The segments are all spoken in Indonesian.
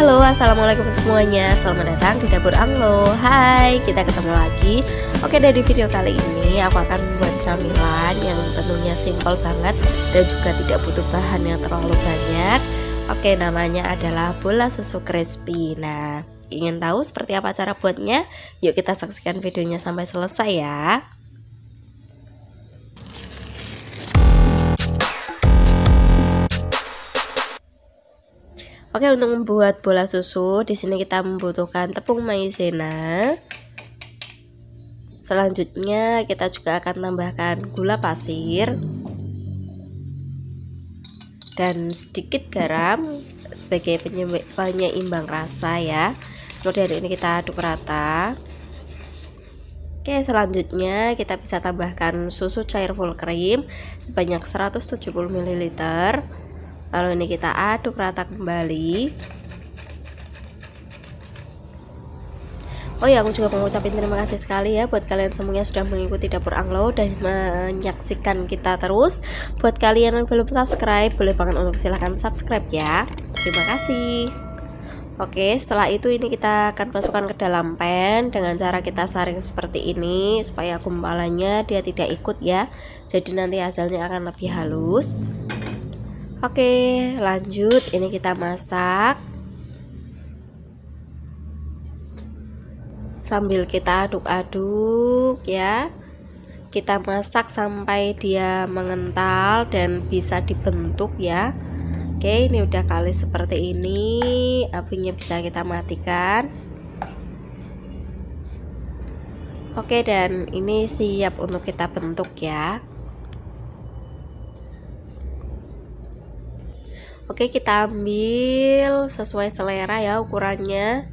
Halo, Assalamualaikum semuanya Selamat datang di Dapur Anglo Hai, kita ketemu lagi Oke, dari video kali ini Aku akan membuat camilan yang tentunya simple banget Dan juga tidak butuh bahan yang terlalu banyak Oke, namanya adalah bola susu crispy Nah, ingin tahu seperti apa cara buatnya? Yuk kita saksikan videonya sampai selesai ya Oke, untuk membuat bola susu, di sini kita membutuhkan tepung maizena. Selanjutnya, kita juga akan tambahkan gula pasir dan sedikit garam sebagai penyeimbang rasa ya. Kemudian ini kita aduk rata. Oke, selanjutnya kita bisa tambahkan susu cair full cream sebanyak 170 ml lalu ini kita aduk rata kembali Oh ya, aku juga mengucapkan terima kasih sekali ya buat kalian semuanya sudah mengikuti Dapur Anglo dan menyaksikan kita terus. Buat kalian yang belum subscribe, boleh banget untuk silahkan subscribe ya. Terima kasih. Oke, setelah itu ini kita akan masukkan ke dalam pan dengan cara kita saring seperti ini supaya gumpalannya dia tidak ikut ya. Jadi nanti hasilnya akan lebih halus. Oke, lanjut. Ini kita masak. Sambil kita aduk-aduk ya. Kita masak sampai dia mengental dan bisa dibentuk ya. Oke, ini udah kali seperti ini. Apinya bisa kita matikan. Oke, dan ini siap untuk kita bentuk ya. Oke, kita ambil sesuai selera ya ukurannya.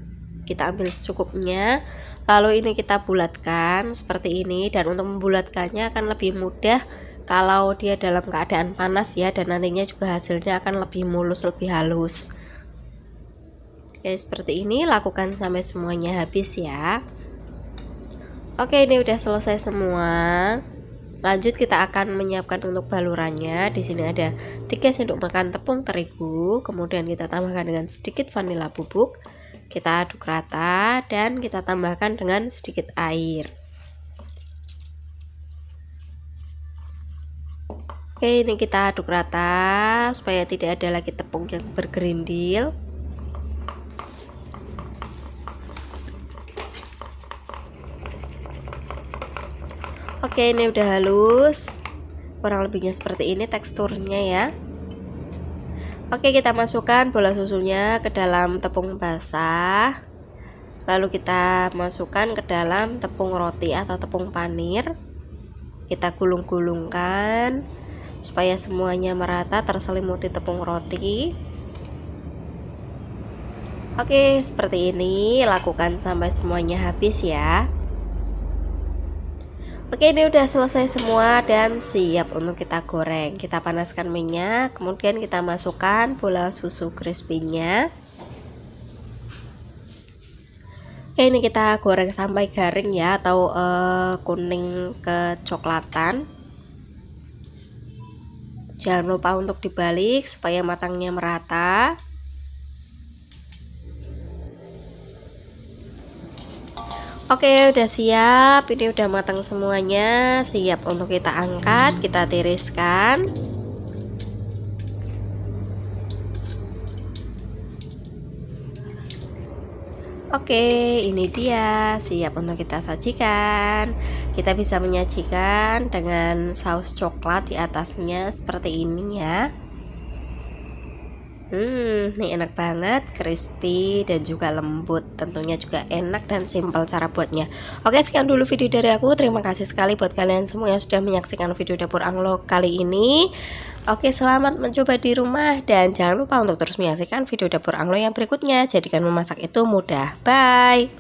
Kita ambil secukupnya. Lalu ini kita bulatkan seperti ini dan untuk membulatkannya akan lebih mudah kalau dia dalam keadaan panas ya dan nantinya juga hasilnya akan lebih mulus, lebih halus. Oke, seperti ini lakukan sampai semuanya habis ya. Oke, ini udah selesai semua. Lanjut kita akan menyiapkan untuk balurannya. Di sini ada 3 sendok makan tepung terigu, kemudian kita tambahkan dengan sedikit vanila bubuk. Kita aduk rata dan kita tambahkan dengan sedikit air. Oke, ini kita aduk rata supaya tidak ada lagi tepung yang bergerindil. Oke ini udah halus Kurang lebihnya seperti ini teksturnya ya Oke kita masukkan bola susunya ke dalam tepung basah Lalu kita masukkan ke dalam tepung roti atau tepung panir Kita gulung-gulungkan Supaya semuanya merata terselimuti tepung roti Oke seperti ini lakukan sampai semuanya habis ya Oke ini udah selesai semua dan siap untuk kita goreng Kita panaskan minyak kemudian kita masukkan bola susu crispy-nya Oke ini kita goreng sampai garing ya atau uh, kuning kecoklatan Jangan lupa untuk dibalik supaya matangnya merata Oke udah siap ini udah matang semuanya siap untuk kita angkat kita tiriskan Oke ini dia siap untuk kita sajikan kita bisa menyajikan dengan saus coklat di atasnya seperti ini ya Hmm, ini enak banget, crispy dan juga lembut. Tentunya juga enak dan simpel cara buatnya. Oke, sekian dulu video dari aku. Terima kasih sekali buat kalian semua yang sudah menyaksikan video dapur anglo kali ini. Oke, selamat mencoba di rumah dan jangan lupa untuk terus menyaksikan video dapur anglo yang berikutnya. Jadikan memasak itu mudah. Bye.